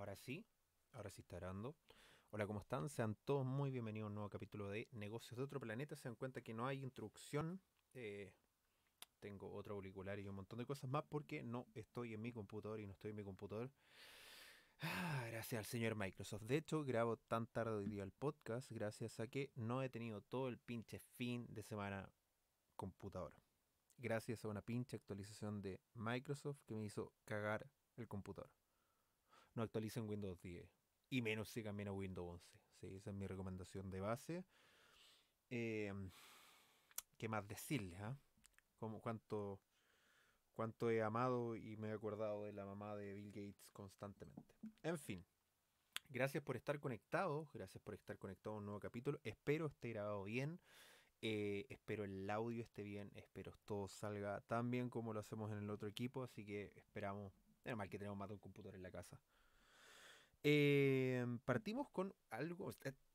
Ahora sí, ahora sí está grabando. Hola, ¿cómo están? Sean todos muy bienvenidos a un nuevo capítulo de Negocios de otro planeta. Se dan cuenta que no hay introducción. Eh, tengo otro auricular y un montón de cosas más porque no estoy en mi computador y no estoy en mi computador. Ah, gracias al señor Microsoft. De hecho, grabo tan tarde hoy día el podcast gracias a que no he tenido todo el pinche fin de semana computador. Gracias a una pinche actualización de Microsoft que me hizo cagar el computador no actualicen Windows 10 y menos si cambian a Windows 11. Esa es mi recomendación de base. Em, ¿Qué más decirles? Ah? cuánto, cuánto he amado y me he acordado de la mamá de Bill Gates constantemente. En fin. Gracias por estar conectado. gracias por estar conectado a un nuevo capítulo. Espero esté grabado bien, eh, espero el audio esté bien, espero todo salga tan bien como lo hacemos en el otro equipo, así que esperamos. Menos que tenemos más de un computador en la casa. Em, partimos con algo.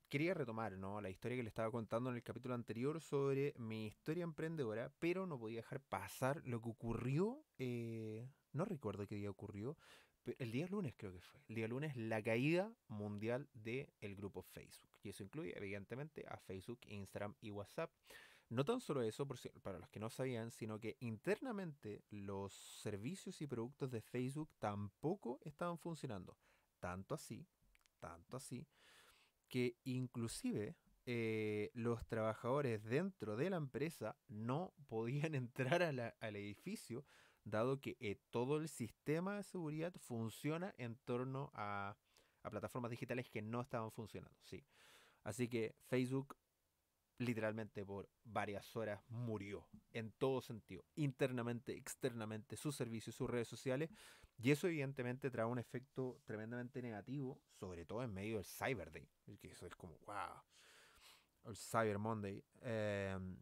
Quería retomar la historia que le estaba contando en el capítulo anterior sobre mi historia emprendedora, pero no podía dejar pasar lo que ocurrió. Eh, no recuerdo qué día ocurrió, pero el día lunes creo que fue, el día lunes la caída mundial del el grupo Facebook. Y eso incluye evidentemente a Facebook, Instagram y WhatsApp. No tan solo eso, por si, para los que no sabían, sino que internamente los servicios y productos de Facebook tampoco estaban funcionando. Tanto así, tanto así, que inclusive eh, los trabajadores dentro de la empresa no podían entrar al edificio, dado que eh, todo el sistema de seguridad funciona en torno a, plataformas digitales que no estaban funcionando. Sí. Así que Facebook literalmente por varias horas murió en todo sentido, internamente, externamente, sus servicios, sus redes sociales, y eso evidentemente trae un efecto tremendamente negativo, sobre todo en medio del Cyber Day, que eso es como, wow, el Cyber Monday. Em,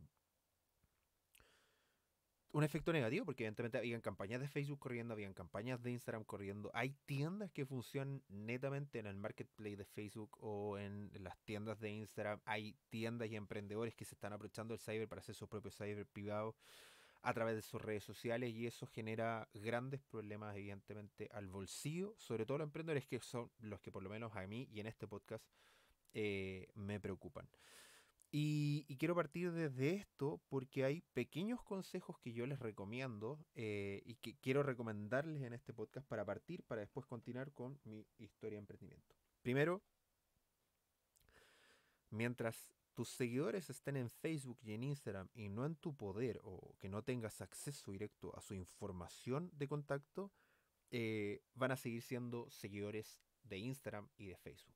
un efecto negativo, porque evidentemente habían campañas de Facebook corriendo, habían campañas de Instagram corriendo. Hay tiendas que funcionan netamente en el marketplace de Facebook o en las tiendas de Instagram. Hay tiendas y emprendedores que se están aprovechando el cyber para hacer sus propios cyber privados a través de sus redes sociales y eso genera grandes problemas evidentemente al bolsillo, sobre todo los emprendedores que son los que por lo menos a mí y en este podcast eh, me preocupan. Y, quiero partir desde esto porque hay pequeños consejos que yo les recomiendo eh, y que quiero recomendarles en este podcast para partir, para después continuar con mi historia de emprendimiento. Primero, mientras tus seguidores estén en Facebook y en Instagram y no en tu poder o que no tengas acceso directo a su información de contacto, eh, van a seguir siendo seguidores de Instagram y de Facebook.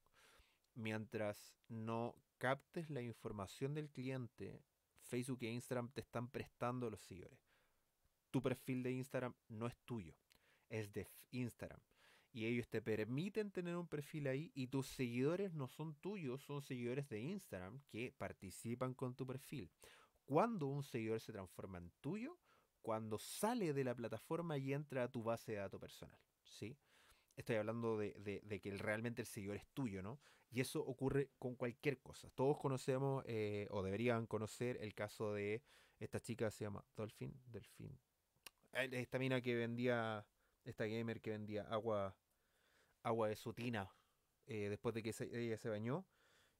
Mientras no captes la información del cliente, Facebook e Instagram te están prestando los seguidores. Tu perfil de Instagram no es tuyo, es de Instagram y ellos te permiten tener un perfil ahí y tus seguidores no son tuyos, son seguidores de Instagram que participan con tu perfil. Cuando un seguidor se transforma en tuyo, cuando sale de la plataforma y entra a tu base de datos personal, ¿sí? Estoy hablando de, que realmente el seguidor es tuyo, ¿no? Y eso ocurre con cualquier cosa. Todos conocemos eh, o deberían conocer el caso de esta chica, se llama Dolphin, Delfín. Esta mina que vendía, esta gamer que vendía agua agua de su tina eh, después de que ella se bañó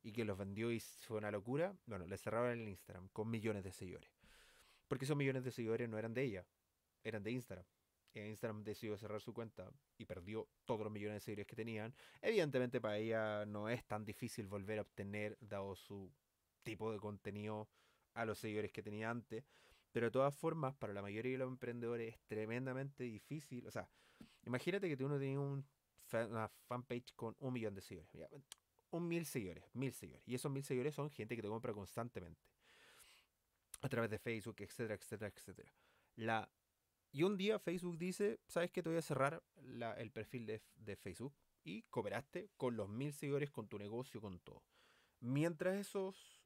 y que los vendió y fue una locura. Bueno, le cerraron el Instagram con millones de seguidores. Porque esos millones de seguidores no eran de ella, eran de Instagram. Instagram decidió cerrar su cuenta y perdió todos los millones de seguidores que tenían. Evidentemente para ella no es tan difícil volver a obtener, dado su tipo de contenido, a los seguidores que tenía antes. Pero de todas formas, para la mayoría de los emprendedores es tremendamente difícil. O sea, imagínate que tú no un una fanpage con un millón de seguidores. un mil seguidores, mil seguidores. Y esos mil seguidores son gente que te compra constantemente. A través de Facebook, etcétera, etcétera, etcétera. La, y un día Facebook dice, ¿sabes qué? Te voy a cerrar el perfil de, de Facebook. Y cooperaste con los mil seguidores, con tu negocio, con todo. Mientras esos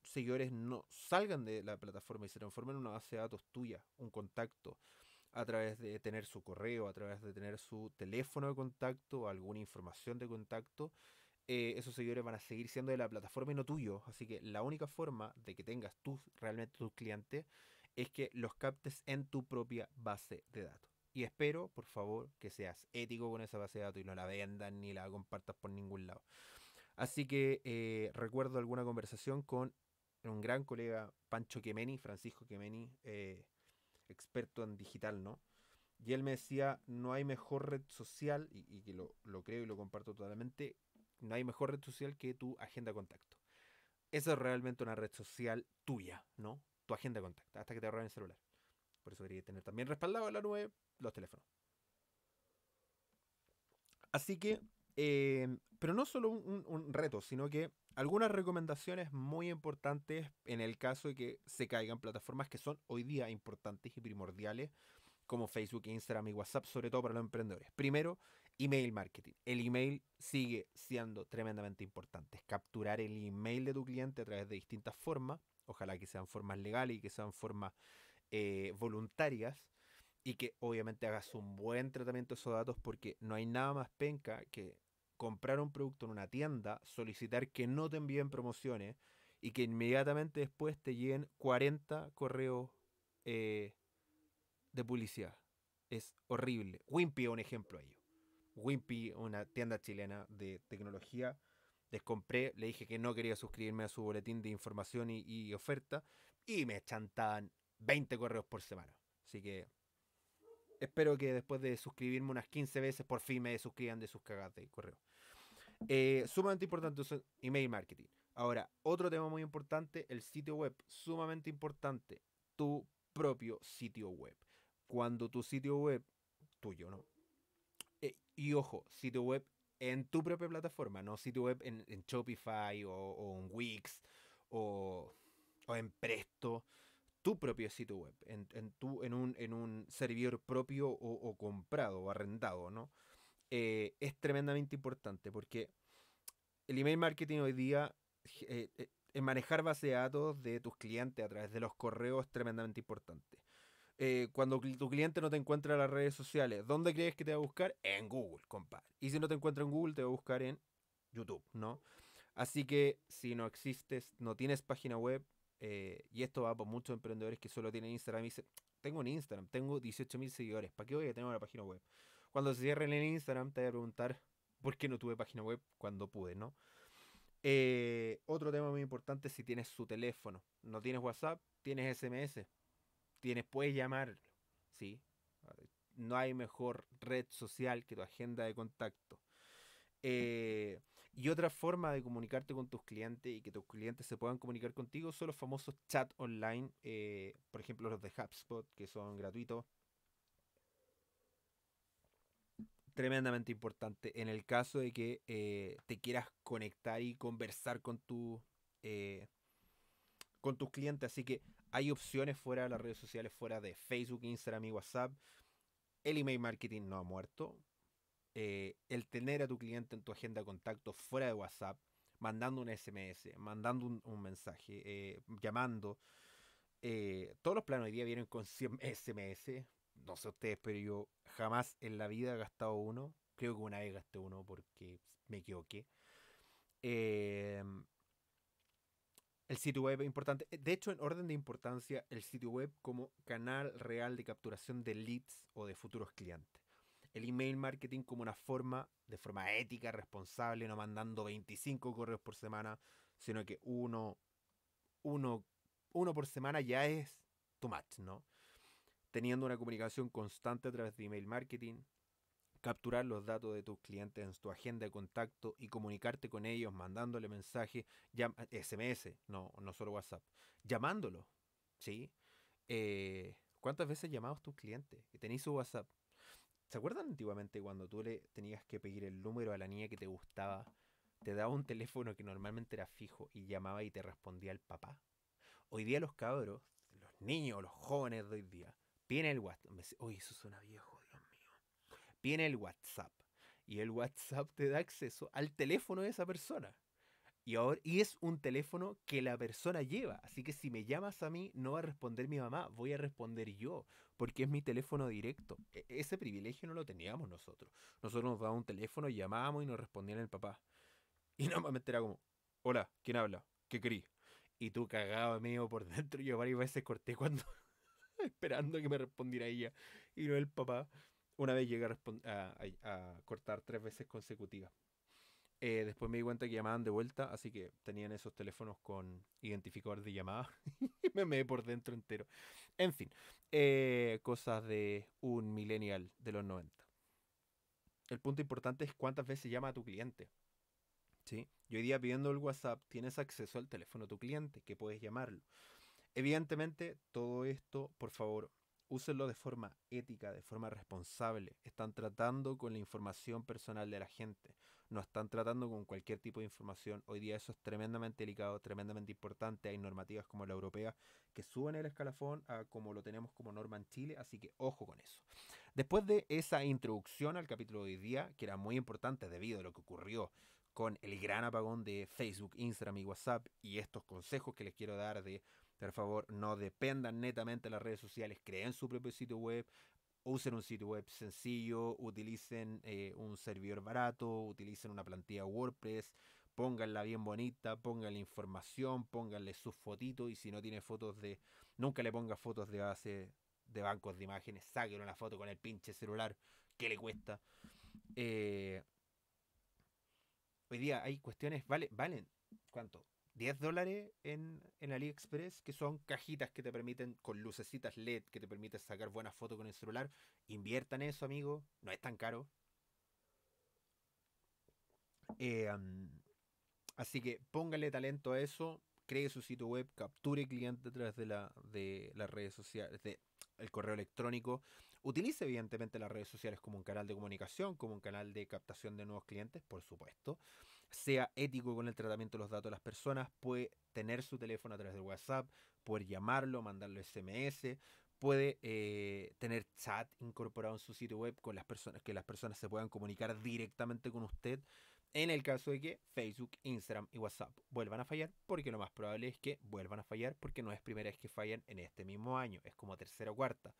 seguidores no salgan de la plataforma y se transformen en una base de datos tuya, un contacto, a través de tener su correo, a través de tener su teléfono de contacto, alguna información de contacto, eh, esos seguidores van a seguir siendo de la plataforma y no tuyos. Así que la única forma de que tengas tú realmente tus clientes es que los captes en tu propia base de datos. Y espero, por favor, que seas ético con esa base de datos y no la vendas ni la compartas por ningún lado. Así que eh, recuerdo alguna conversación con un gran colega, Pancho Quemeni, Francisco Quemeni, eh, experto en digital, ¿no? Y él me decía, no hay mejor red social, y, que lo, creo y lo comparto totalmente, no hay mejor red social que tu agenda de contacto. Esa es realmente una red social tuya, ¿no? Tu agenda de contacto, hasta que te ahorren el celular. Por eso debería tener también respaldado en la nube los teléfonos. Así que Em, pero no solo un, reto, sino que algunas recomendaciones muy importantes en el caso de que se caigan plataformas que son hoy día importantes y primordiales, como Facebook, Instagram y WhatsApp, sobre todo para los emprendedores. Primero, email marketing. El email sigue siendo tremendamente importante. Es capturar el email de tu cliente a través de distintas formas, ojalá que sean formas legales y que sean formas eh, voluntarias y que obviamente hagas un buen tratamiento de esos datos porque no hay nada más penca que comprar un producto en una tienda, solicitar que no te envíen promociones y que inmediatamente después te lleguen 40 correos eh, de publicidad. Es horrible. Wimpy es un ejemplo de ello. Wimpy, una tienda chilena de tecnología, les compré, le dije que no quería suscribirme a su boletín de información y, y oferta y me chantaban 20 correos por semana. Así que Espero que después de suscribirme unas 15 veces, por fin me suscriban de sus cagadas de correo. Eh, sumamente importante email marketing. Ahora, otro tema muy importante, el sitio web. Sumamente importante, tu propio sitio web. Cuando tu sitio web, tuyo, ¿no? Eh, y ojo, sitio web en tu propia plataforma, no sitio web en, Shopify o, en Wix o en Presto tu propio sitio web, en, tu, en, un, servidor propio o, comprado o arrendado, ¿no? Eh, es tremendamente importante porque el email marketing hoy día, eh, eh manejar base de datos de tus clientes a través de los correos es tremendamente importante. Eh, cuando tu cliente no te encuentra en las redes sociales, ¿dónde crees que te va a buscar? En Google, compadre. Y si no te encuentra en Google, te va a buscar en YouTube, ¿no? Así que si no existes, no tienes página web, eh, y esto va por muchos emprendedores que solo tienen Instagram y dicen, tengo un Instagram, tengo 18.000 seguidores, ¿para qué voy a tener una página web? Cuando se cierren el Instagram te voy a preguntar, ¿por qué no tuve página web cuando pude, no? Eh, otro tema muy importante es si tienes su teléfono. No tienes WhatsApp, tienes SMS. Tienes, puedes llamar, ¿sí? No hay mejor red social que tu agenda de contacto. Mm. Eh, y otra forma de comunicarte con tus clientes y que tus clientes se puedan comunicar contigo son los famosos chat online, eh, por ejemplo los de HubSpot, que son gratuitos. Tremendamente importante en el caso de que eh, te quieras conectar y conversar con, tu, eh, con tus clientes. Así que hay opciones fuera de las redes sociales, fuera de Facebook, Instagram y WhatsApp. El email marketing no ha muerto eh, el tener a tu cliente en tu agenda de contacto fuera de WhatsApp, mandando un SMS, mandando un, mensaje, eh, llamando. Eh, todos los planos hoy día vienen con 100 SMS. No sé ustedes, pero yo jamás en la vida he gastado uno. Creo que una vez gasté uno porque me equivoqué. Em, el sitio web es importante. De hecho, en orden de importancia, el sitio web como canal real de capturación de leads o de futuros clientes el email marketing como una forma, de forma ética, responsable, no mandando 25 correos por semana, sino que uno, uno, uno por semana ya es too much, ¿no? Teniendo una comunicación constante a través de email marketing, capturar los datos de tus clientes en tu agenda de contacto y comunicarte con ellos mandándole mensajes, eh, SMS, no, no solo WhatsApp, llamándolos, ¿sí? Eh, ¿Cuántas veces a tus clientes? Que tenéis su WhatsApp. ¿Se acuerdan antiguamente cuando tú le tenías que pedir el número a la niña que te gustaba? Te daba un teléfono que normalmente era fijo y llamaba y te respondía el papá. Hoy día los cabros, los niños, los jóvenes de hoy día, piden el WhatsApp. Oye, eso suena viejo, Dios mío. Piden el WhatsApp. Y el WhatsApp te da acceso al teléfono de esa persona. Y, ahora, es un teléfono que la persona lleva. Así que si me llamas a mí, no va a responder mi mamá, voy a responder yo, porque es mi teléfono directo. E, ese privilegio no lo teníamos nosotros. Nosotros nos dábamos un teléfono, llamábamos y nos respondían el papá. Y normalmente era como, hola, ¿quién habla? ¿Qué querí Y tú cagado mío por dentro. Yo varias veces corté cuando esperando que me respondiera ella y no el papá. Una vez llegué a cortar tres veces consecutivas. Eh, después me di cuenta que llamaban de vuelta, así que tenían esos teléfonos con identificador de llamada. y me metí por dentro entero. En fin, eh, cosas de un millennial de los 90. El punto importante es cuántas veces llama a tu cliente. ¿sí? Y hoy día pidiendo el WhatsApp tienes acceso al teléfono de tu cliente, que puedes llamarlo. Evidentemente, todo esto, por favor, úsenlo de forma ética, de forma responsable. Están tratando con la información personal de la gente no están tratando con cualquier tipo de información. Hoy día eso es tremendamente delicado, tremendamente importante. Hay normativas como la europea que suben el escalafón a como lo tenemos como norma en Chile, así que ojo con eso. Después de esa introducción al capítulo de hoy día, que era muy importante debido a lo que ocurrió con el gran apagón de Facebook, Instagram y WhatsApp y estos consejos que les quiero dar de por favor, no dependan netamente de las redes sociales, creen su propio sitio web, usen un sitio web sencillo, utilicen eh, un servidor barato, utilicen una plantilla WordPress, pónganla bien bonita, pónganle información, pónganle sus fotitos y si no tiene fotos de, nunca le ponga fotos de base de bancos de imágenes, saquen una foto con el pinche celular, que le cuesta. Eh, hoy día hay cuestiones, vale, valen, ¿cuánto? 10 dólares en, AliExpress, que son cajitas que te permiten, con lucecitas LED, que te permiten sacar buenas fotos con el celular. Inviertan eso, amigo. No es tan caro. Em, así que póngale talento a eso. Cree su sitio web, capture cliente a través de, la, de las redes sociales, de el correo electrónico, Utilice evidentemente las redes sociales como un canal de comunicación, como un canal de captación de nuevos clientes, por supuesto. Sea ético con el tratamiento de los datos de las personas, puede tener su teléfono a través de WhatsApp, poder llamarlo, mandarle SMS, puede eh, tener chat incorporado en su sitio web con las personas, que las personas se puedan comunicar directamente con usted en el caso de que Facebook, Instagram y WhatsApp vuelvan a fallar, porque lo más probable es que vuelvan a fallar porque no es primera vez que fallan en este mismo año, es como tercera o cuarta.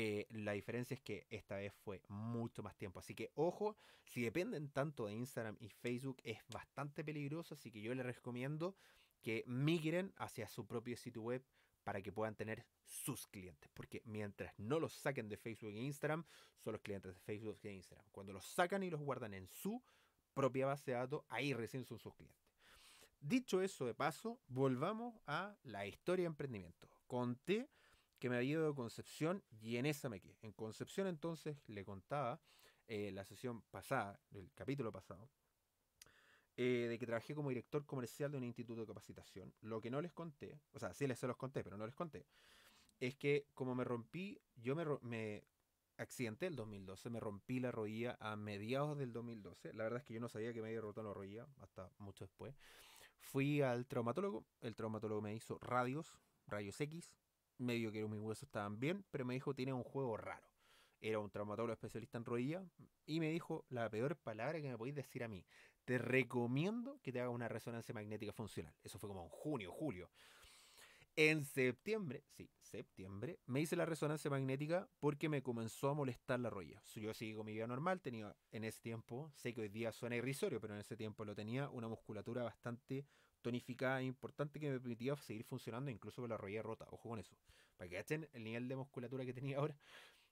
Eh, la diferencia es que esta vez fue mucho más tiempo. Así que ojo, si dependen tanto de Instagram y Facebook es bastante peligroso. Así que yo les recomiendo que migren hacia su propio sitio web para que puedan tener sus clientes. Porque mientras no los saquen de Facebook e Instagram, son los clientes de Facebook e Instagram. Cuando los sacan y los guardan en su propia base de datos, ahí recién son sus clientes. Dicho eso de paso, volvamos a la historia de emprendimiento. Conté que me había ido Concepción y en esa me quedé. En Concepción entonces le contaba eh, la sesión pasada, el capítulo pasado, eh, de que trabajé como director comercial de un instituto de capacitación. Lo que no les conté, o sea, sí les se los conté, pero no les conté, es que como me rompí, yo me, me accidenté el 2012, me rompí la rodilla a mediados del 2012. La verdad es que yo no sabía que me había roto la rodilla hasta mucho después. Fui al traumatólogo, el traumatólogo me hizo radios, rayos X, me medio que mis huesos estaban bien, pero me dijo, tiene un juego raro. Era un traumatólogo especialista en rodilla y me dijo la peor palabra que me podéis decir a mí. Te recomiendo que te hagas una resonancia magnética funcional. Eso fue como en junio, julio. En septiembre, sí, septiembre, me hice la resonancia magnética porque me comenzó a molestar la rodilla. Yo seguí con mi vida normal, tenía en ese tiempo, sé que hoy día suena irrisorio, pero en ese tiempo lo tenía, una musculatura bastante tonificada importante que me permitía seguir funcionando incluso con la rodilla rota. Ojo con eso. Para que gasten el nivel de musculatura que tenía ahora.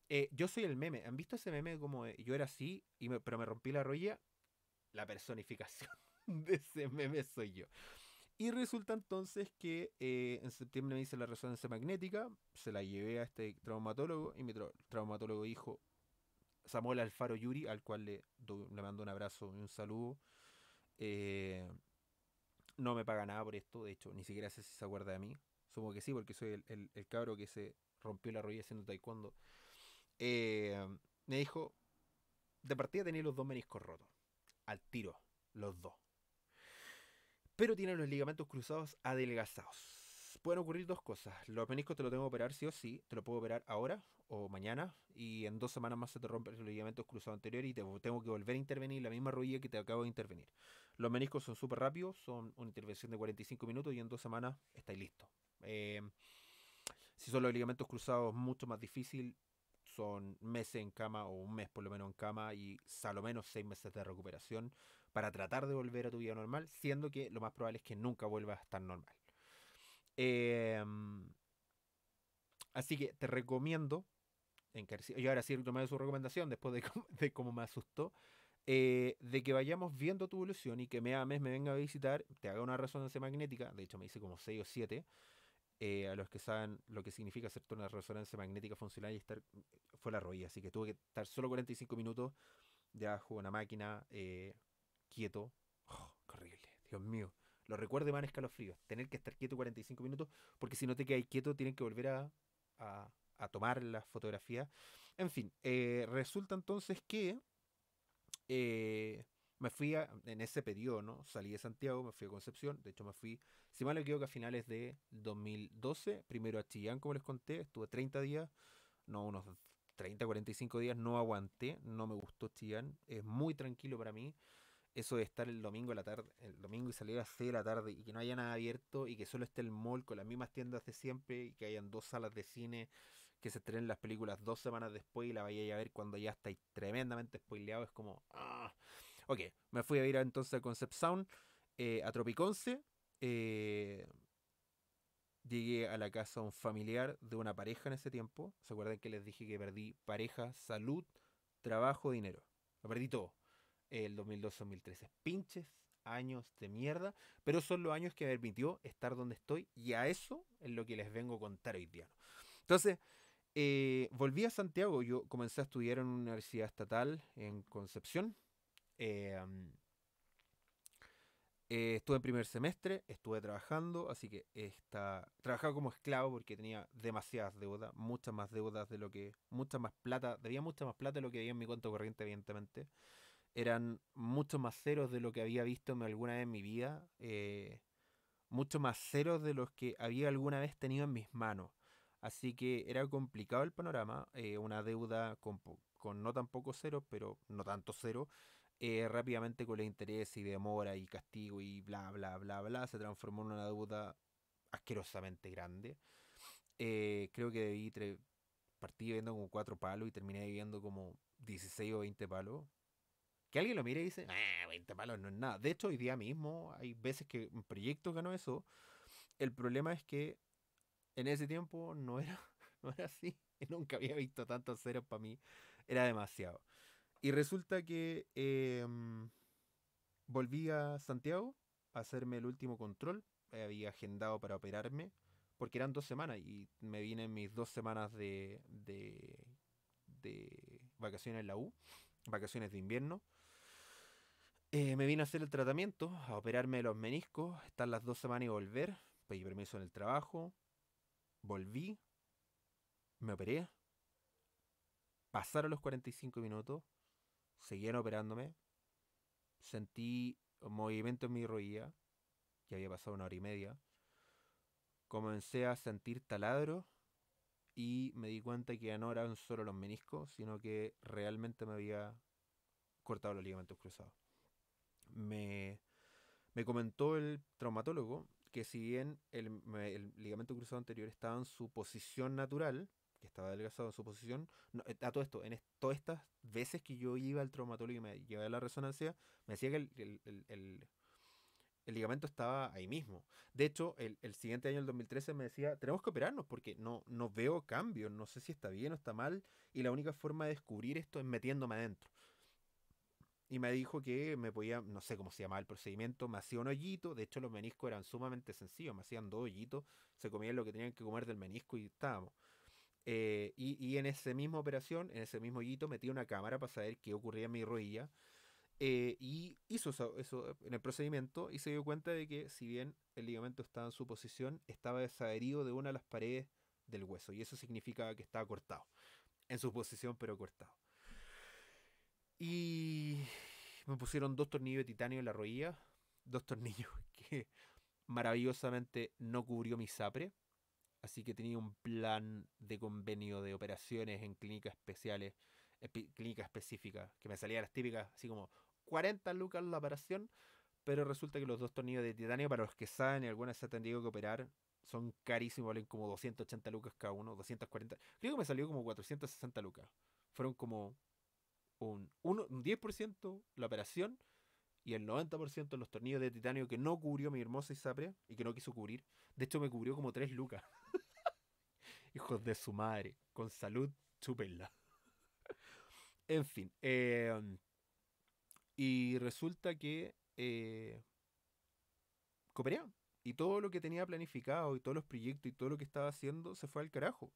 Eh, yo soy el meme. ¿Han visto ese meme como yo era así, y pero me rompí la rodilla? La personificación de ese meme soy yo. Y resulta entonces que eh, en septiembre me hice la resonancia magnética, se la llevé a este traumatólogo y mi traumatólogo dijo, Samuel Alfaro Yuri, al cual le, le mando un abrazo y un saludo. Eh, no me paga nada por esto, de hecho, ni siquiera sé si se acuerda de mí. Supongo que sí, porque soy el, el, cabro que se rompió la rodilla haciendo taekwondo. Eh, me dijo, de partida tenía los dos meniscos rotos, al tiro, los dos. Pero tiene los ligamentos cruzados adelgazados. Pueden ocurrir dos cosas. Los meniscos te lo tengo que operar sí o sí. Te lo puedo operar ahora o mañana. Y en dos semanas más se te rompen los ligamentos cruzados anteriores y te tengo que volver a intervenir la misma rodilla que te acabo de intervenir. Los meniscos son súper rápidos, son una intervención de 45 minutos y en dos semanas estáis listos. Eh, si son los ligamentos cruzados, mucho más difícil. Son meses en cama o un mes por lo menos en cama y a lo menos seis meses de recuperación para tratar de volver a tu vida normal, siendo que lo más probable es que nunca vuelvas a estar normal. Em, así que te recomiendo Yo ahora sí tomé su recomendación después de cómo me asustó. Eh, de que vayamos viendo tu evolución y que me ames, me venga a visitar, te haga una resonancia magnética, de hecho me hice como 6 o 7, eh, a los que saben lo que significa hacer una resonancia magnética funcional y estar, mm, fue la rodilla, así que tuve que estar solo 45 minutos debajo de una máquina, eh, quieto, oh, horrible, Dios mío, lo recuerdo van escalofríos, tener que estar quieto 45 minutos, porque si no te quedas quieto tienen que volver a, a tomar la fotografía en fin, resulta entonces que eh, me fui en ese periodo, ¿no? Salí de Santiago, me fui a Concepción, de hecho me fui, si mal no equivoco, a finales de 2012, primero a Chillán, como les conté, estuve 30 días, no, unos 30, 45 días, no aguanté, no me gustó Chillán, es muy tranquilo para mí, eso de estar el domingo a la tarde, el domingo y salir a las 6 de la tarde y que no haya nada abierto y que solo esté el mall con las mismas tiendas de siempre y que hayan dos salas de cine, que se estrenen las películas dos semanas después y la vayáis a ver cuando ya estáis tremendamente spoileados... Es como. Ah. Ok, me fui a ir entonces a Concept Sound, eh, a Tropiconce. Eh, llegué a la casa de un familiar de una pareja en ese tiempo. ¿Se acuerdan que les dije que perdí pareja, salud, trabajo, dinero? Lo perdí todo. El 2002-2013. Pinches años de mierda. Pero son los años que me permitió estar donde estoy. Y a eso es lo que les vengo a contar hoy día. Entonces, eh, volví a Santiago, yo comencé a estudiar en una universidad estatal en Concepción. Em, eh, estuve en primer semestre, estuve trabajando, así que está, trabajaba como esclavo porque tenía demasiadas deudas, muchas más deudas de lo que, mucha más plata, debía mucha más plata de lo que había en mi cuenta corriente, evidentemente. Eran mucho más ceros de lo que había visto alguna vez en mi vida, eh, muchos más ceros de los que había alguna vez tenido en mis manos. Así que era complicado el panorama, eh, una deuda con, no tan poco cero, pero no tanto cero, eh, rápidamente con el interés y demora y castigo y bla, bla, bla, bla, se transformó en una deuda asquerosamente grande. Eh, creo que debí partí viendo como cuatro palos y terminé viviendo como 16 o 20 palos. Que alguien lo mire y dice, 20 ah, palos no es nada. De hecho, hoy día mismo hay veces que un proyecto ganó eso. El problema es que en ese tiempo no era, no era así. Nunca había visto tantos ceros para mí. Era demasiado. Y resulta que em, volví a Santiago a hacerme el último control. Eh, había agendado para operarme. Porque eran dos semanas y me vine mis dos semanas de, de, de vacaciones en la U. Vacaciones de invierno. Eh, me vine a hacer el tratamiento, a operarme los meniscos, estar las dos semanas y volver. Pedí permiso en el trabajo, volví, me operé, pasaron los 45 minutos, seguían operándome, sentí un movimiento en mi rodilla, ya había pasado una hora y media, comencé a sentir taladro y me di cuenta que ya no eran solo los meniscos, sino que realmente me había cortado los ligamentos cruzados. Me me comentó el traumatólogo que si bien el, ligamento cruzado anterior estaba en su posición natural, que estaba adelgazado en su posición, eh, a todo esto, en todas estas veces que yo iba al traumatólogo y me llevaba la resonancia, me decía que el, ligamento estaba ahí mismo. De hecho, el, siguiente año, el 2013, me decía, tenemos que operarnos porque no, no veo cambios, no sé si está bien o está mal, y la única forma de descubrir esto es metiéndome adentro y me dijo que me podía, no sé cómo se llamaba el procedimiento, me hacía un hoyito, de hecho los meniscos eran sumamente sencillos, me hacían dos hoyitos, se comían lo que tenían que comer del menisco y estábamos. Eh, y, en esa misma operación, en ese mismo hoyito, metí una cámara para saber qué ocurría en mi rodilla. Eh, y hizo eso, en el procedimiento y se dio cuenta de que si bien el ligamento estaba en su posición, estaba desadherido de una de las paredes del hueso y eso significaba que estaba cortado, en su posición pero cortado. Y me pusieron dos tornillos de titanio en la rodilla, dos tornillos que maravillosamente no cubrió mi SAPRE, así que tenía un plan de convenio de operaciones en clínicas especiales, clínicas específicas, que me salían las típicas, así como 40 lucas la operación, pero resulta que los dos tornillos de titanio, para los que saben y algunas se han tenido que operar, son carísimos, valen como 280 lucas cada uno, 240, creo que me salió como 460 lucas, fueron como un, 10% la operación y el 90% los tornillos de titanio que no cubrió mi hermosa Isapria y que no quiso cubrir. De hecho, me cubrió como 3 lucas. Hijos de su madre. Con salud, chupela en fin. Em, y resulta que eh, Y todo lo que tenía planificado y todos los proyectos y todo lo que estaba haciendo se fue al carajo.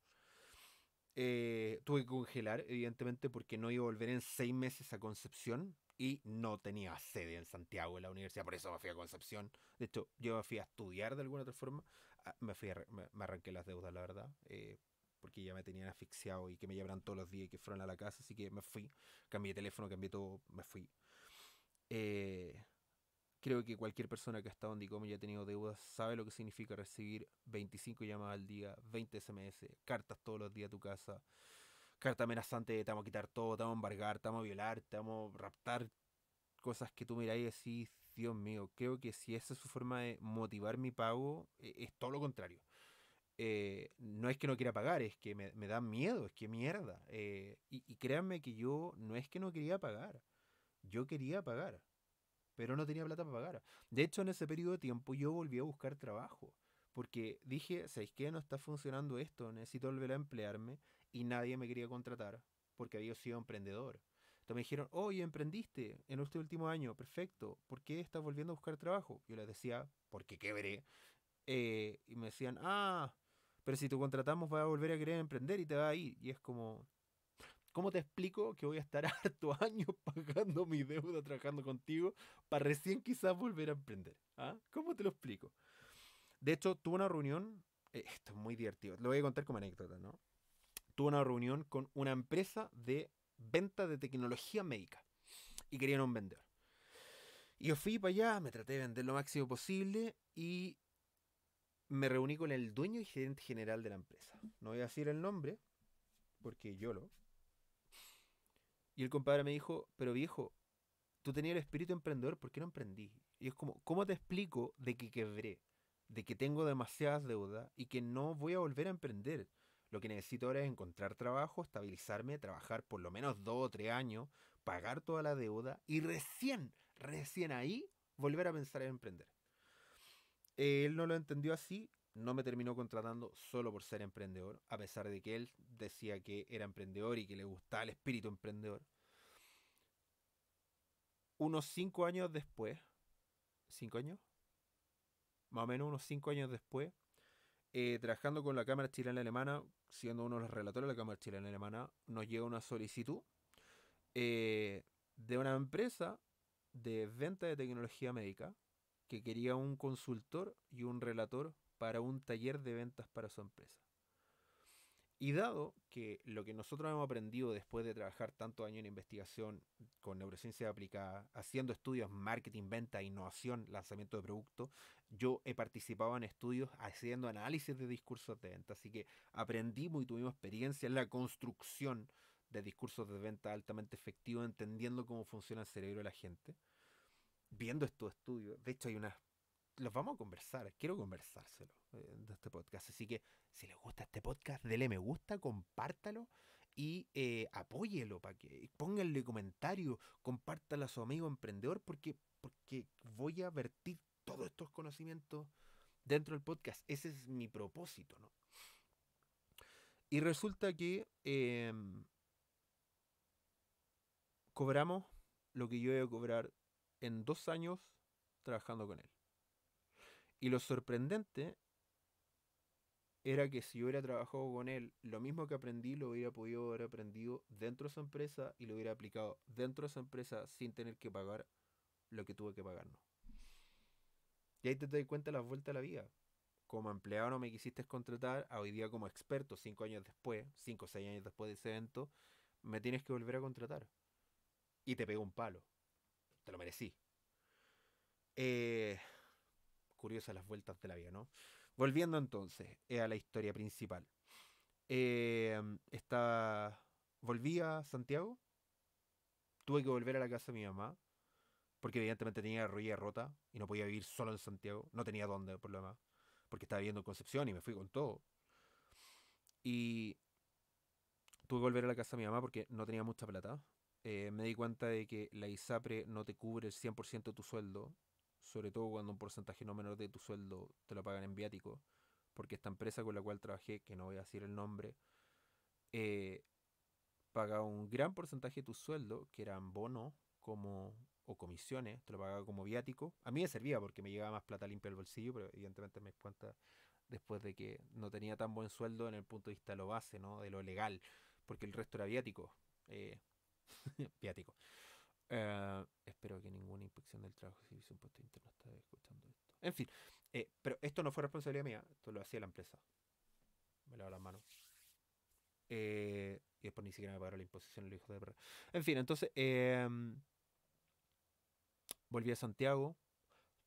Eh, tuve que congelar, evidentemente, porque no iba a volver en seis meses a Concepción y no tenía sede en Santiago en la universidad, por eso me fui a Concepción. De hecho, yo me fui a estudiar de alguna otra forma. Ah, me, fui me, arranqué las deudas, la verdad, eh, porque ya me tenían asfixiado y que me llevaran todos los días y que fueron a la casa, así que me fui. Cambié teléfono, cambié todo, me fui. Eh, Creo que cualquier persona que ha estado en DICOM y ha tenido deudas sabe lo que significa recibir 25 llamadas al día, 20 SMS, cartas todos los días a tu casa, carta amenazante de te vamos a quitar todo, te vamos a embargar, te vamos a violar, te vamos a raptar, cosas que tú miráis y decís, Dios mío, creo que si esa es su forma de motivar mi pago, e, es todo lo contrario. Eh, no es que no quiera pagar, es que me, da miedo, es que mierda. Eh, y, créanme que yo no es que no quería pagar, yo quería pagar pero no tenía plata para pagar. De hecho, en ese periodo de tiempo yo volví a buscar trabajo, porque dije, ¿sabéis qué? No está funcionando esto, necesito volver a emplearme y nadie me quería contratar porque había sido emprendedor. Entonces me dijeron, oye, emprendiste en este último año, perfecto, ¿por qué estás volviendo a buscar trabajo? Yo les decía, porque quebré. Eh, y me decían, ah, pero si te contratamos vas a volver a querer emprender y te va a ir. Y es como, ¿Cómo te explico que voy a estar harto años pagando mi deuda trabajando contigo para recién quizás volver a emprender? ¿Ah? ¿Cómo te lo explico? De hecho, tuve una reunión, eh, esto es muy divertido, lo voy a contar como anécdota, ¿no? Tuve una reunión con una empresa de venta de tecnología médica y querían un vendedor. Y yo fui para allá, me traté de vender lo máximo posible y me reuní con el dueño y gerente general de la empresa. No voy a decir el nombre, porque yo lo, y el compadre me dijo, pero viejo, tú tenías el espíritu emprendedor, ¿por qué no emprendí? Y es como, ¿cómo te explico de que quebré? De que tengo demasiadas deudas y que no voy a volver a emprender. Lo que necesito ahora es encontrar trabajo, estabilizarme, trabajar por lo menos dos o tres años, pagar toda la deuda y recién, recién ahí, volver a pensar en emprender. Él no lo entendió así, no me terminó contratando solo por ser emprendedor, a pesar de que él decía que era emprendedor y que le gustaba el espíritu emprendedor. Unos cinco años después, cinco años, más o menos unos cinco años después, eh, trabajando con la Cámara Chilena Alemana, siendo uno de los relatores de la Cámara Chilena Alemana, nos llega una solicitud eh, de una empresa de venta de tecnología médica que quería un consultor y un relator para un taller de ventas para su empresa. Y dado que lo que nosotros hemos aprendido después de trabajar tanto año en investigación con neurociencia aplicada, haciendo estudios marketing, venta, innovación, lanzamiento de productos, yo he participado en estudios haciendo análisis de discursos de venta, así que aprendimos y tuvimos experiencia en la construcción de discursos de venta altamente efectivos, entendiendo cómo funciona el cerebro de la gente, viendo estos estudios. De hecho, hay unas los vamos a conversar, quiero conversárselo eh, de este podcast. Así que si les gusta este podcast, denle me gusta, compártalo y eh, apóyelo para que pónganle comentario, compártalo a su amigo emprendedor, porque, porque voy a vertir todos estos conocimientos dentro del podcast. Ese es mi propósito, ¿no? Y resulta que em, cobramos lo que yo voy a cobrar en dos años trabajando con él. Y lo sorprendente era que si yo hubiera trabajado con él, lo mismo que aprendí lo hubiera podido haber aprendido dentro de su empresa y lo hubiera aplicado dentro de esa empresa sin tener que pagar lo que tuve que pagarnos. Y ahí te doy cuenta la vuelta a la vida. Como empleado no me quisiste contratar, hoy día como experto, cinco años después, cinco o seis años después de ese evento, me tienes que volver a contratar. Y te pego un palo. Te lo merecí. Eh, curiosas las vueltas de la vida, ¿no? Volviendo entonces eh, a la historia principal. Eh, Volví a Santiago. Tuve que volver a la casa de mi mamá. Porque evidentemente tenía la rodilla rota y no podía vivir solo en Santiago. No tenía dónde, por lo demás. Porque estaba viviendo en Concepción y me fui con todo. Y tuve que volver a la casa de mi mamá porque no tenía mucha plata. Eh, me di cuenta de que la ISAPRE no te cubre el 100% de tu sueldo sobre todo cuando un porcentaje no menor de tu sueldo te lo pagan en viático, porque esta empresa con la cual trabajé, que no voy a decir el nombre, eh, pagaba un gran porcentaje de tu sueldo, que eran bonos como, o comisiones, te lo pagaba como viático. A mí me servía porque me llegaba más plata limpia al bolsillo, pero evidentemente me cuenta después de que no tenía tan buen sueldo en el punto de vista de lo base, ¿no? de lo legal, porque el resto era viático. Eh, viático. Eh, espero que ninguna inspección del trabajo servicio impuesto interno esté escuchando esto. En fin, eh, pero esto no fue responsabilidad mía, esto lo hacía la empresa. Me lavo las manos. Eh, y después ni siquiera me pagaron la imposición el hijo de perra. En fin, entonces em, volví a Santiago.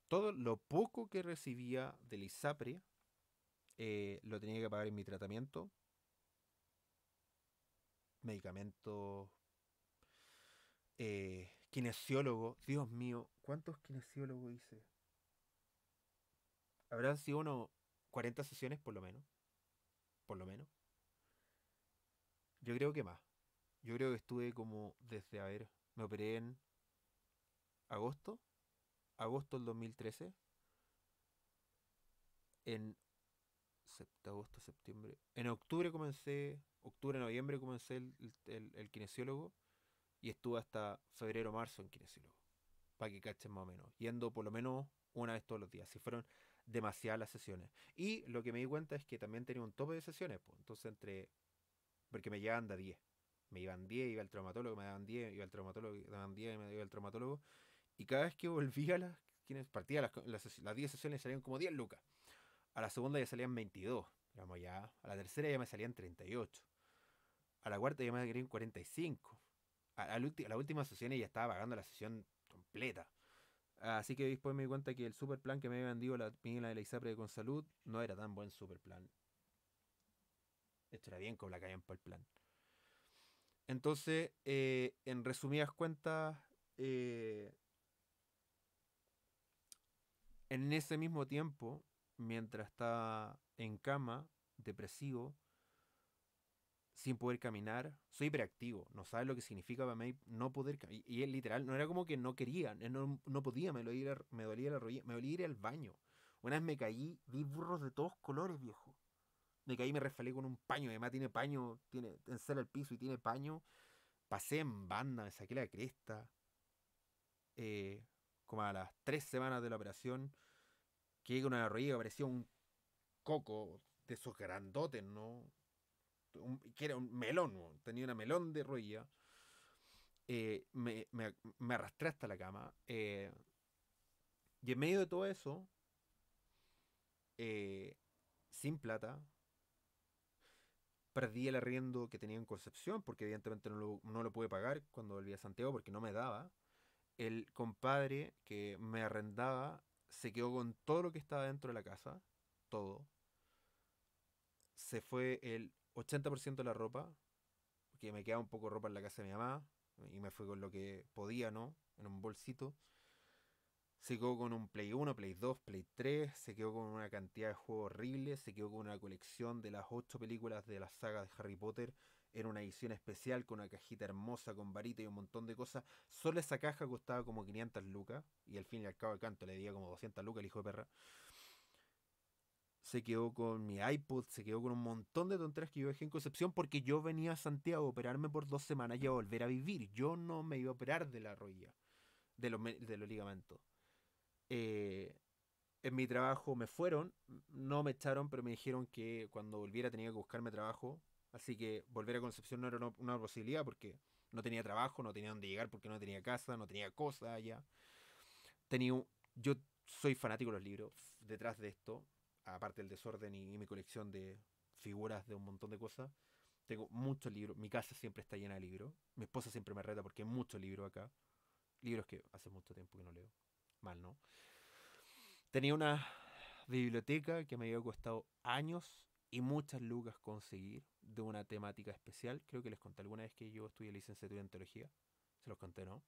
Todo lo poco que recibía del ISAPRE lo tenía que pagar en mi tratamiento. Medicamentos, kinesiólogo. Dios mío, ¿cuántos kinesiólogos hice? Habrán sido unos 40 sesiones por lo menos. Por lo menos. Yo creo que más. Yo creo que estuve como desde, a ver, me operé en agosto, agosto del 2013. En agosto, septiembre. En octubre comencé, octubre, noviembre comencé el, el, el kinesiólogo y estuve hasta febrero-marzo o en kinesiólogo, para que cachen más o menos, yendo por lo menos una vez todos los días, si fueron demasiadas las sesiones. Y lo que me di cuenta es que también tenía un tope de sesiones, pues, entonces entre, porque me llevaban de 10, me iban 10, iba al traumatólogo, me daban 10, iba al traumatólogo, me daban 10, me iba al traumatólogo, y cada vez que volvía a las, quienes partía las, las, 10 sesiones salían como 10 lucas, a la segunda ya salían 22, vamos ya, a la tercera ya me salían 38, a la cuarta ya me salían 45, a, la última sesión ella estaba pagando la sesión completa. Así que después me di cuenta que el super plan que me había vendido la Miguel de la ISAPRE con salud no era tan buen super plan. Esto era bien con la caían por el plan. Entonces, eh, en resumidas cuentas, eh, en ese mismo tiempo, mientras estaba en cama, depresivo, sin poder caminar. Soy hiperactivo, no sabes lo que significa para mí no poder caminar. Y, él literal, no era como que no quería, eh, no, podía, me dolía, me dolía la rodilla, me dolía ir al baño. Una vez me caí, vi burros de todos colores, viejo. Me caí, me resfalé con un paño, además tiene paño, tiene encela el piso y tiene paño. Pasé en banda, me saqué la cresta. Eh, como a las tres semanas de la operación, quedé con una rodilla, parecía un coco de esos grandotes, ¿no? que era un melón, tenía una melón de rodilla. Eh, me, me, arrastré hasta la cama. Eh, y en medio de todo eso, eh, sin plata, perdí el arriendo que tenía en Concepción, porque evidentemente no lo, no lo pude pagar cuando volví a Santiago, porque no me daba. El compadre que me arrendaba se quedó con todo lo que estaba dentro de la casa, todo. Se fue el 80% de la ropa, porque me quedaba un poco de ropa en la casa de mi mamá, y me fui con lo que podía, ¿no? En un bolsito. Se quedó con un Play 1, Play 2, Play 3, se quedó con una cantidad de juegos horribles, se quedó con una colección de las 8 películas de la saga de Harry Potter en una edición especial con una cajita hermosa, con varita y un montón de cosas. Solo esa caja costaba como 500 lucas y al fin y al cabo el canto le di como 200 lucas el hijo de perra se quedó con mi iPod, se quedó con un montón de tonterías que yo dejé en Concepción porque yo venía a Santiago a operarme por dos semanas y a volver a vivir. Yo no me iba a operar de la rodilla, de los, ligamentos. Eh, en mi trabajo me fueron, no me echaron, pero me dijeron que cuando volviera tenía que buscarme trabajo. Así que volver a Concepción no era una, posibilidad porque no tenía trabajo, no tenía dónde llegar porque no tenía casa, no tenía cosas allá. Tenía un, yo soy fanático de los libros, detrás de esto aparte del desorden y, mi colección de figuras de un montón de cosas, tengo muchos libros. Mi casa siempre está llena de libros. Mi esposa siempre me reta porque hay muchos libros acá. Libros que hace mucho tiempo que no leo. Mal, ¿no? Tenía una biblioteca que me había costado años y muchas lucas conseguir de una temática especial. Creo que les conté alguna vez que yo estudié licenciatura en teología. Se los conté, ¿no?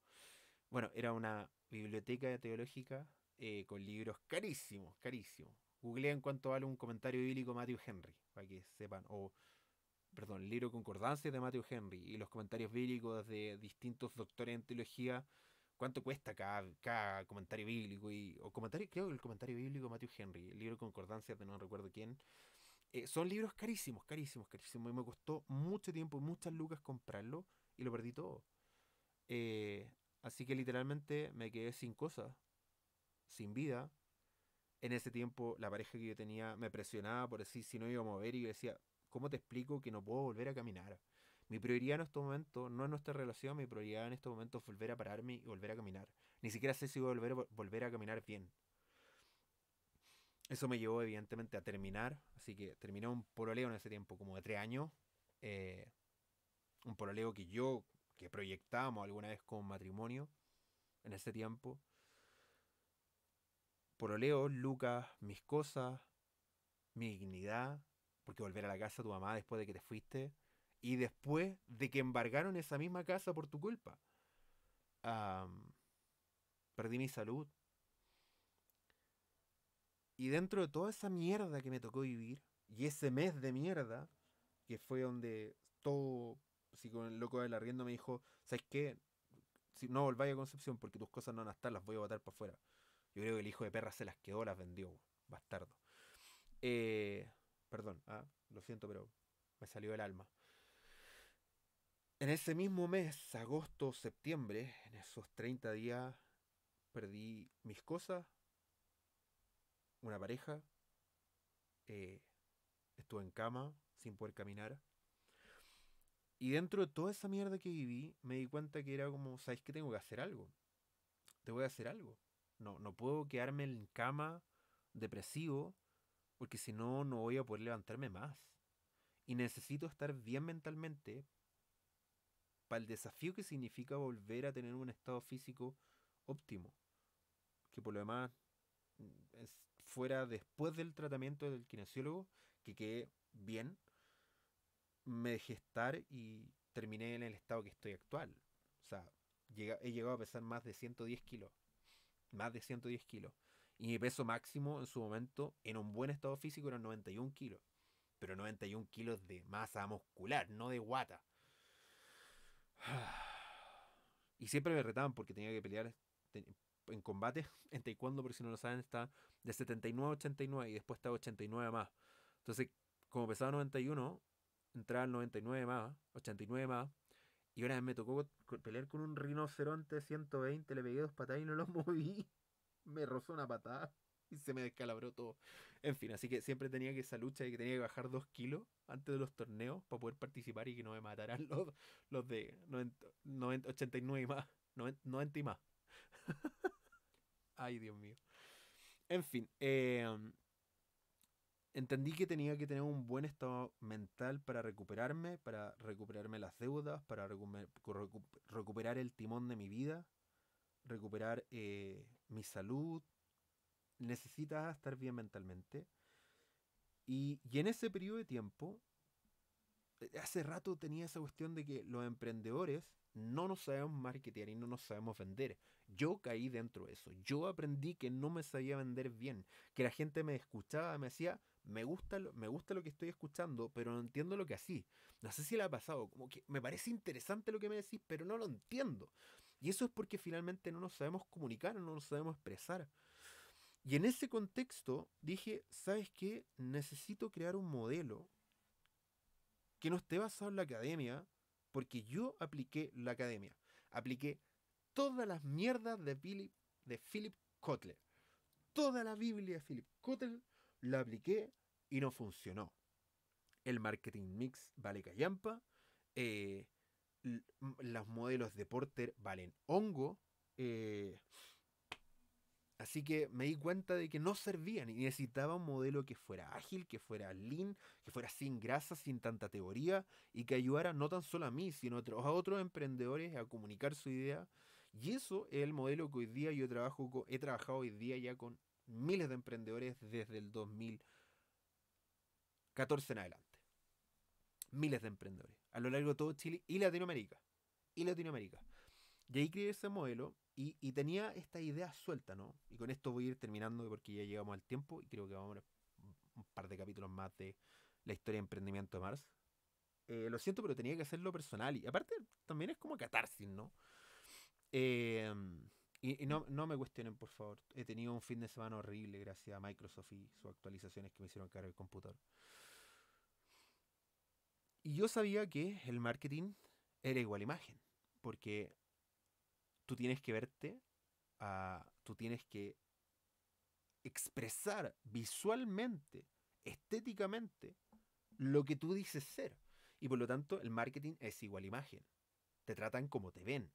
Bueno, era una biblioteca teológica eh, con libros carísimos, carísimos en cuánto vale un comentario bíblico Matthew Henry, para que sepan, o perdón, el libro concordancia de Matthew Henry y los comentarios bíblicos de distintos doctores en teología, cuánto cuesta cada, cada comentario bíblico y o comentario, creo que el comentario bíblico de Matthew Henry, el libro concordancia de no recuerdo quién. Eh, son libros carísimos, carísimos, carísimos. Y me costó mucho tiempo y muchas lucas comprarlo y lo perdí todo. Eh, así que literalmente me quedé sin cosas, sin vida, en ese tiempo la pareja que yo tenía me presionaba por decir si no iba a mover y yo decía, ¿cómo te explico que no puedo volver a caminar? Mi prioridad en este momento no es nuestra relación, mi prioridad en este momento es volver a pararme y volver a caminar. Ni siquiera sé si voy a volver, a, volver a caminar bien. Eso me llevó evidentemente a terminar, así que terminé un pololeo en ese tiempo, como de tres años. Eh, un pololeo que yo, que proyectábamos alguna vez con matrimonio en ese tiempo. Por oleo, Lucas, mis cosas, mi dignidad, porque volver a la casa de tu mamá después de que te fuiste y después de que embargaron esa misma casa por tu culpa. perdí mi salud. Y dentro de toda esa mierda que me tocó vivir, y ese mes de mierda, que fue donde todo, si con el loco del arriendo me dijo, ¿sabes qué? Si no volváis a Concepción porque tus cosas no van a estar, las voy a botar para afuera. Yo creo que el hijo de perra se las quedó, las vendió, bastardo. Eh, perdón, ah, lo siento, pero me salió el alma. En ese mismo mes, agosto, septiembre, en esos 30 días, perdí mis cosas, una pareja, eh, estuve en cama sin poder caminar. Y dentro de toda esa mierda que viví, me di cuenta que era como, ¿Sabes que tengo que hacer algo? Te voy a hacer algo. No, no puedo quedarme en cama depresivo porque si no, no voy a poder levantarme más. Y necesito estar bien mentalmente para el desafío que significa volver a tener un estado físico óptimo. Que por lo demás mm, fuera después del tratamiento del kinesiólogo, que quedé bien, me dejé estar y terminé en el estado que estoy actual. O sea, he llegado a pesar más de 110 kilos más de 110 kilos. Y mi peso máximo en su momento, en un buen estado físico, era 91 kilos. Pero 91 kilos de masa muscular, no de guata. Y siempre me retaban porque tenía que pelear en combate en taekwondo, por si no lo saben, está de 79 a 89 y después está 89 más. Entonces, como pesaba 91, entraba al 99 más, 89 más, y una me tocó pelear con un rinoceronte 120, le pegué dos patadas y no lo moví. Me rozó una patada y se me descalabró todo. En fin, así que siempre tenía que esa lucha y que tenía que bajar dos kilos antes de los torneos para poder participar y que no me mataran los, los de 90, 89 y más. 90, 90 y más. Ay, Dios mío. En fin, eh, entendí que tenía que tener un buen estado mental para recuperarme, para recuperarme las deudas, para recuperar el timón de mi vida, recuperar eh, mi salud. Necesitas estar bien mentalmente. Y, y en ese periodo de tiempo, eh, hace rato tenía esa cuestión de que los emprendedores no nos sabemos marketear y no nos sabemos vender. Yo caí dentro de eso. Yo aprendí que no me sabía vender bien, que la gente me escuchaba, me decía, me gusta, me gusta lo que estoy escuchando, pero no entiendo lo que así. No sé si le ha pasado, como que me parece interesante lo que me decís, pero no lo entiendo. Y eso es porque finalmente no nos sabemos comunicar, no nos sabemos expresar. Y en ese contexto dije, ¿sabes qué? Necesito crear un modelo que no esté basado en la academia, porque yo apliqué la academia. Apliqué todas las mierdas de Philip, de Philip Kotler. Toda la Biblia de Philip Kotler la apliqué y no funcionó. El marketing mix vale callampa. Eh, los modelos de Porter valen hongo. Eh, así que me di cuenta de que no servían y necesitaba un modelo que fuera ágil, que fuera lean, que fuera sin grasa, sin tanta teoría y que ayudara no tan solo a mí, sino a otros emprendedores a comunicar su idea. Y eso es el modelo que hoy día yo trabajo he trabajado hoy día ya con miles de emprendedores desde el 2014 en adelante. Miles de emprendedores a lo largo de todo Chile y Latinoamérica. Y Latinoamérica. Y ahí creé ese modelo y, tenía esta idea suelta, ¿no? Y con esto voy a ir terminando porque ya llegamos al tiempo y creo que vamos a un par de capítulos más de la historia de emprendimiento de Mars. Eh, lo siento, pero tenía que hacerlo personal. Y aparte, también es como catarsis, ¿no? Eh, y, no, me cuestionen, por favor. He tenido un fin de semana horrible gracias a Microsoft y sus actualizaciones que me hicieron cargar el computador. Y yo sabía que el marketing era igual imagen. Porque tú tienes que verte, ah, tú tienes que expresar visualmente, estéticamente, lo que tú dices ser. Y por lo tanto, el marketing es igual imagen. Te tratan como te ven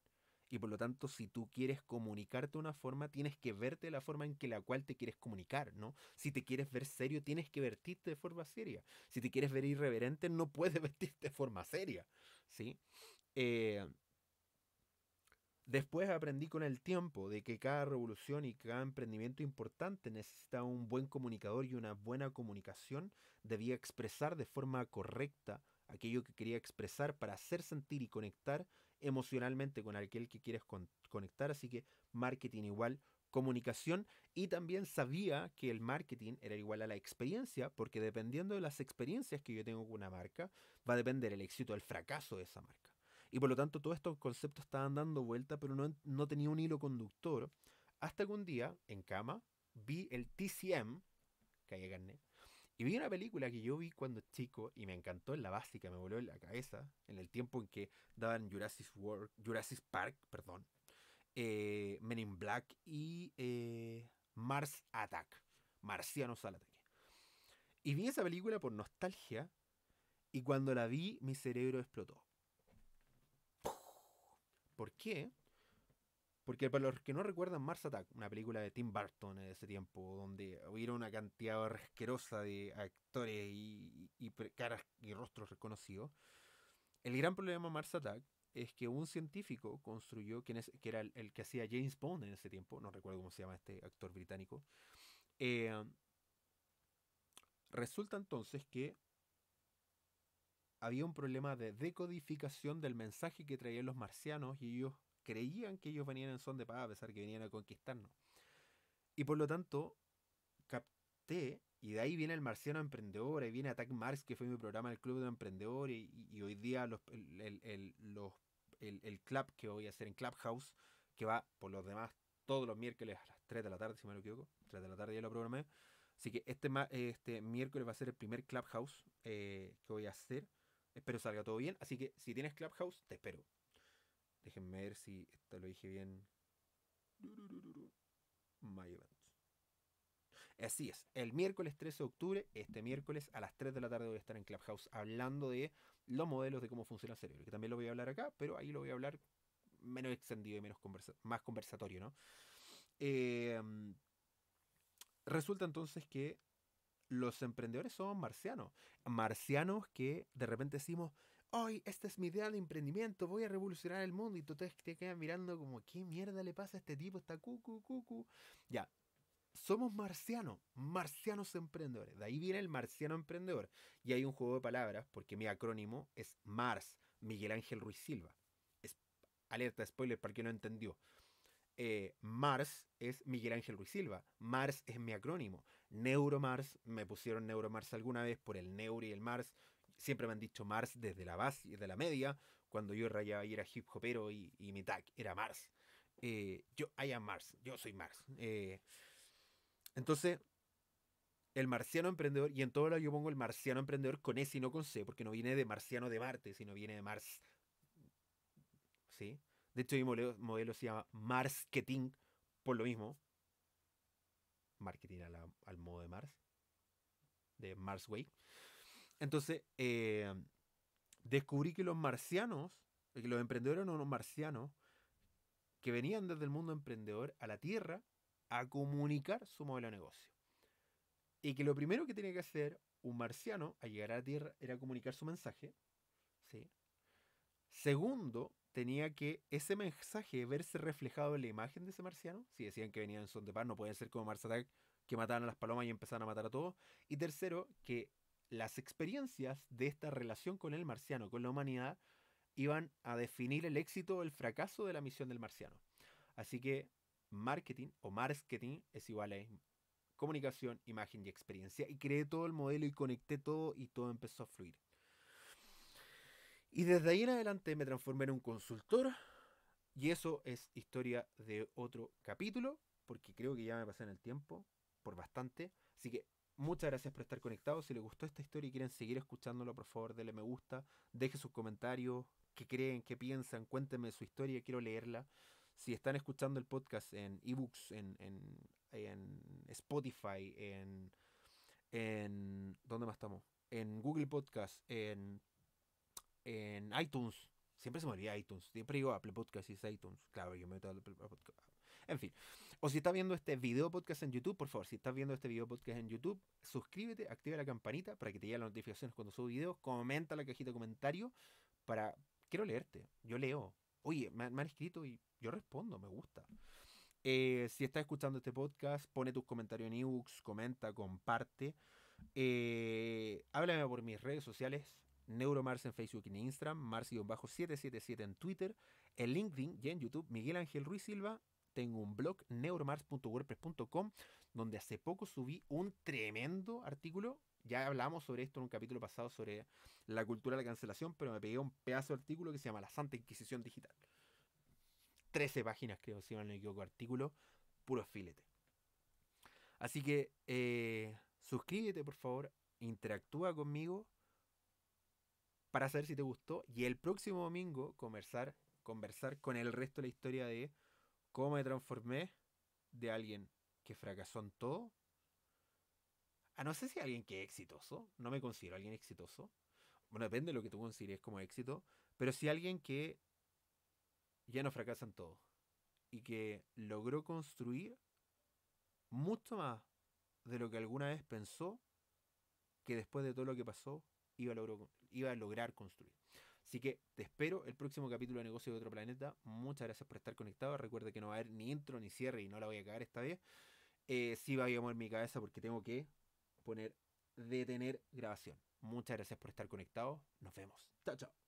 y por lo tanto si tú quieres comunicarte de una forma, tienes que verte la forma en que la cual te quieres comunicar, ¿no? Si te quieres ver serio, tienes que verte de forma seria. Si te quieres ver irreverente, no puedes verte de forma seria, ¿sí? Eh, después aprendí con el tiempo de que cada revolución y cada emprendimiento importante necesita un buen comunicador y una buena comunicación debía expresar de forma correcta aquello que quería expresar para hacer sentir y conectar emocionalmente con aquel que quieres conectar. Así que marketing igual comunicación y también sabía que el marketing era igual a la experiencia, porque dependiendo de las experiencias que yo tengo con una marca, va a depender el éxito, el fracaso de esa marca. Y por lo tanto todos estos conceptos estaban dando vuelta, pero no, tenía un hilo conductor, hasta que un día, en cama, vi el TCM, calle y vi una película que yo vi cuando chico y me encantó en la básica, me voló en la cabeza, en el tiempo en que daban Jurassic, World, Jurassic Park, perdón, eh, Men in Black y eh, Mars Attack, Marcianos al ataque. Y vi esa película por nostalgia y cuando la vi mi cerebro explotó. ¿Por qué? Porque para los que no recuerdan Mars Attack, una película de Tim Burton en ese tiempo, donde hubiera una cantidad asquerosa de actores y, caras y rostros reconocidos, el gran problema de Mars Attack es que un científico construyó, quien es, que era el, que hacía James Bond en ese tiempo, no recuerdo cómo se llama este actor británico, eh, resulta entonces que había un problema de decodificación del mensaje que traían los marcianos y ellos creían que ellos venían en son de paz a pesar que venían a conquistarnos. Y por lo tanto, capté, y de ahí viene el marciano emprendedor, y viene Attack Mars, que fue mi programa del Club de Emprendedor, y, hoy día el, el, club que voy a hacer en Clubhouse, que va por los demás todos los miércoles a las 3 de la tarde, si me lo equivoco, 3 de la tarde ya lo programé. Así que este, este miércoles va a ser el primer Clubhouse eh, que voy a hacer. Espero salga todo bien. Así que si tienes Clubhouse, te espero. Déjenme ver si esto lo dije bien. My Así es, el miércoles 13 de octubre, este miércoles a las 3 de la tarde voy a estar en Clubhouse hablando de los modelos de cómo funciona el cerebro, que también lo voy a hablar acá, pero ahí lo voy a hablar menos extendido y menos más conversatorio, ¿no? Em, resulta entonces que los emprendedores son marcianos, marcianos que de repente decimos, hoy esta es mi idea de emprendimiento, voy a revolucionar el mundo y tú te, te quedas mirando como, ¿qué mierda le pasa a este tipo? Está cucu, cucu. Ya, somos marcianos, marcianos emprendedores. De ahí viene el marciano emprendedor. Y hay un juego de palabras, porque mi acrónimo es Mars, Miguel Ángel Ruiz Silva. alerta, spoiler para quien no entendió. Eh, Mars es Miguel Ángel Ruiz Silva. Mars es mi acrónimo. Neuromars, me pusieron Neuromars alguna vez por el Neuro y el Mars siempre me han dicho Mars desde la base, y desde la media, cuando yo rayaba y era hip hopero y, mi tag era Mars. Eh, yo, I Mars, yo soy Mars. Eh, entonces, el marciano emprendedor, y en todo lado yo pongo el marciano emprendedor con S y no con C, porque no viene de marciano de Marte, sino viene de Mars. ¿Sí? De hecho, mi modelo, se llama Marketing por lo mismo. Marketing al, al modo de Mars. De Mars Way. Entonces, eh, descubrí que los marcianos, que los emprendedores eran unos marcianos que venían desde el mundo emprendedor a la Tierra a comunicar su modelo de negocio. Y que lo primero que tenía que hacer un marciano al llegar a la Tierra era comunicar su mensaje. Segundo, tenía que ese mensaje verse reflejado en la imagen de ese marciano. Si decían que venían en son de paz, no pueden ser como Mars Attack, que mataban a las palomas y empezaban a matar a todos. Y tercero, que las experiencias de esta relación con el marciano, con la humanidad, iban a definir el éxito o el fracaso de la misión del marciano. Así que marketing o marketing es igual a comunicación, imagen y experiencia. Y creé todo el modelo y conecté todo y todo empezó a fluir. Y desde ahí en adelante me transformé en un consultor. Y eso es historia de otro capítulo, porque creo que ya me pasé en el tiempo, por bastante. Así que Muchas gracias por estar conectados. Si les gustó esta historia y quieren seguir escuchándolo, por favor, denle me gusta, deje sus comentarios, qué creen, qué piensan, cuéntenme su historia, quiero leerla. Si están escuchando el podcast en ebooks, en, en, Spotify, en, en... ¿Dónde más estamos? En Google Podcast, en, iTunes. Siempre se me olvida iTunes. Siempre digo Apple Podcasts y es iTunes. Claro, yo me meto Apple Podcast. En fin. O si estás viendo este video podcast en YouTube, por favor, si estás viendo este video podcast en YouTube, suscríbete, activa la campanita para que te lleguen las notificaciones cuando subo videos, comenta la cajita de comentarios para... Quiero leerte, yo leo. Oye, me, han escrito y yo respondo, me gusta. Eh, si estás escuchando este podcast, pone tus comentarios en ebooks, comenta, comparte. Eh, háblame por mis redes sociales, Neuromars en Facebook y en Instagram, mars 777 en Twitter, en LinkedIn y en YouTube, Miguel Ángel Ruiz Silva tengo un blog neuromars.wordpress.com donde hace poco subí un tremendo artículo. Ya hablamos sobre esto en un capítulo pasado sobre la cultura de la cancelación, pero me pegué un pedazo de artículo que se llama La Santa Inquisición Digital. 13 páginas, creo, si no me equivoco, artículo, puro filete. Así que eh, suscríbete, por favor, interactúa conmigo para saber si te gustó y el próximo domingo conversar, conversar con el resto de la historia de cómo me transformé de alguien que fracasó en todo a ah, no sé si alguien que es exitoso, no me considero alguien exitoso, bueno, depende de lo que tú consideres como éxito, pero si alguien que ya no fracasa en todo y que logró construir mucho más de lo que alguna vez pensó que después de todo lo que pasó iba a lograr construir. Así que te espero el próximo capítulo de Negocios de Otro Planeta. Muchas gracias por estar conectado. Recuerda que no va a haber ni intro ni cierre y no la voy a cagar esta vez. Eh, sí va a mover mi cabeza porque tengo que poner detener grabación. Muchas gracias por estar conectado. Nos vemos. Chao, chao.